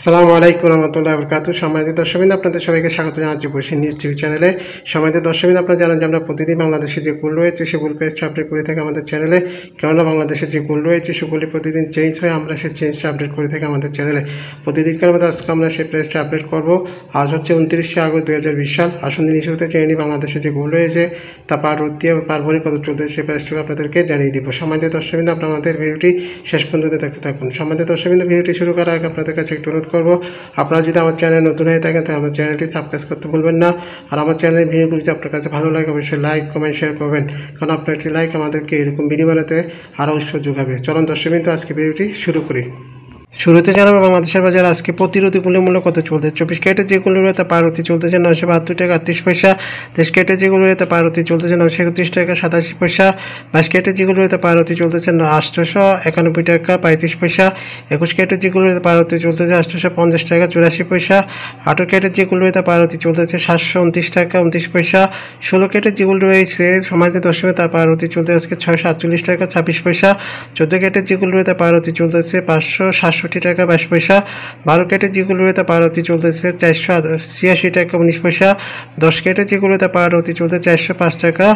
আসসালামু আলাইকুম রহমতুল্লাহ বরকাত সময় দর্শকবিন্দু আপনাদের সবাইকে স্বাগত জানাচ্ছি বসে নিউজ টিভি চ্যানেলে সময় দর্শকবিন্দু আপনারা জানেন যে আমরা প্রতিদিন বাংলাদেশে যে গুল রয়েছে সেগুলো পেজ আপডেট করে থাকি আমাদের চ্যানেলে কেননা বাংলাদেশে যে গুল রয়েছে সেগুলি প্রতিদিন চেঞ্জ হয় আমরা সেই চেঞ্জটা আপডেট করে থাকি আমাদের চ্যানেলে প্রতিদিনকার মধ্যে আজকে আমরা সেই প্রেসটা আপডেট করবো আজ হচ্ছে উনত্রিশে আগস্ট দু হাজার বিশ সাল আসুন দিন শুরুতে চেয়ে বাংলাদেশে যে গুল রয়েছে তা পার্বতী এবং পার্বণী কত চলতে সেই প্লেসটাকে আপনাদেরকে জানিয়ে দিব সময় দর্শকবিন্দু আপনারা আমাদের ভিডিওটি শেষ পর্যন্ত দেখতে থাকুন সময় দর্শকবিন্দু ভিডিওটি শুরু করার আগে আপনাদের কাছে একটু অনুরোধ করব আপনারা যদি আমার চ্যানেল নতুন হয়ে থাকেন তাহলে আমার চ্যানেলটি সাবস্ক্রাইব করতে ভুলবেন না আর আমার চ্যানেলের ভিডিওগুলি যদি আপনার কাছে ভালো লাগে অবশ্যই লাইক কমেন্ট শেয়ার করবেন কারণ আপনার একটি লাইক আমাদেরকে এরকম ভিডিও বানাতে আরও উৎসব যোগাবে চলুন দর্শক আজকে ভিডিওটি শুরু করি শুরুতে জানাবো বাংলাদেশের বাজার আজকে প্রতিরোধ মূল্য মূল্য কত চলছে চব্বিশ কেটে যেগুলো রয়েছে পার হতে চলতেছে নশো বাহাত্তর টাকা আটত্রিশ পয়সা তেইশ কেটে যেগুলো রয়েছে পার হতে চলতেছে নশো একত্রিশ টাকা সাতাশি পয়সা বাইশ কেটে যেগুলো রয়েছে পার হতে চলতেছে আষ্টশো একানব্বই টাকা পঁয়ত্রিশ পয়সা একুশ কেটে যেগুলো রয়েছে পার হতে চলতেছে আষ্টশো পঞ্চাশ টাকা চুরাশি পয়সা আঠেরো কেটে যেগুলো রয়েছে পার হতে চলতেছে সাতশো উনত্রিশ টাকা উনত্রিশ পয়সা ষোলো কেটে যেগুলো রয়েছে সমাজ দশমে তা পার হতে চলতে আজকে ছয়শো আটচল্লিশ টাকা ছাব্বিশ পয়সা চোদ্দো কেটে যেগুলো রয়েছে পার হতে চলতেছে পাঁচশো সাতশো আটষট্টি টাকা বাইশ পয়সা বারো কেটে যেগুলো তা অতি চলতেছে চারশো ছিয়াশি টাকা উনিশ পয়সা দশ কেটে যেগুলো তা অতি চলতে চারশো পাঁচ টাকা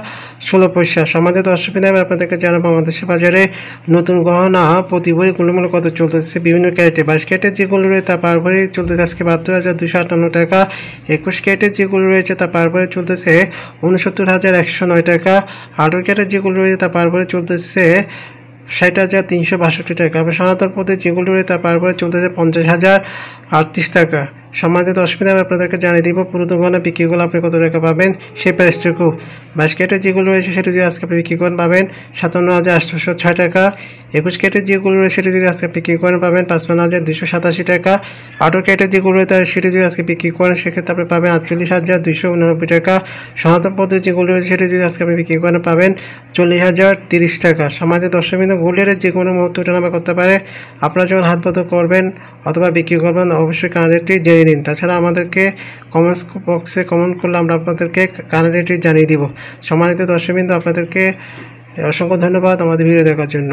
ষোলো পয়সা সমাজে দর্শক আমি আপনাদেরকে জানাবো বাংলাদেশের বাজারে নতুন গহনা প্রতি ভরি গুণমূল্য কত চলতেছে বিভিন্ন ক্যারেটে বাইশ ক্যারেটে যেগুলো রয়েছে তা পার ভরি চলতেছে আজকে বাহাত্তর হাজার দুশো আটান্ন টাকা একুশ ক্যারেটে যেগুলো রয়েছে তা পার ভরে চলতেছে উনসত্তর হাজার একশো নয় টাকা আঠেরো ক্যারেটে যেগুলো রয়েছে তা পার ভরে চলতেছে ষাট হাজার তিনশো বাষট্টি টাকা আবার সনাতন পথে যেগুলো তা চলতে চলতেছে পঞ্চাশ হাজার আটত্রিশ টাকা সম্মানিত অসুবিধা আমি আপনাদেরকে জানিয়ে দিব পুরোনো গহনা বিক্রিগুলো আপনি কত টাকা পাবেন সেই প্রাইসটুকু বাইশ যেগুলো রয়েছে সেটি যদি আজকে আপনি বিক্রি করেন পাবেন সাতান্ন হাজার আটশোশো ছয় টাকা একুশ কেটে যেগুলো রয়েছে সেটি যদি আজকে বিক্রি করেন পাবেন পাঁচপান্ন হাজার দুশো সাতাশি টাকা আটো কেটে যেগুলো রয়েছে সেটি যদি আজকে বিক্রি করেন সেক্ষেত্রে আপনি পাবেন আটচল্লিশ হাজার দুশো উনানব্বই টাকা সনাতন পদ্ধতি যেগুলো রয়েছে সেটি যদি আজকে আপনি বিক্রি করেন পাবেন চল্লিশ হাজার তিরিশ টাকা দর্শক বিন্দু গোল্ডের যে কোনো মুহূর্ত নামা করতে পারে আপনারা যখন হাত করবেন অথবা বিক্রি করবেন অবশ্যই কানারেটি জেনে নিন তাছাড়া আমাদেরকে কমেন্টস বক্সে কমেন্ট করলে আমরা আপনাদেরকে কানারেটি জানিয়ে দিব সম্মানিত দর্শকবৃন্দ আপনাদেরকে অসংখ্য ধন্যবাদ আমাদের ভিডিও দেখার জন্য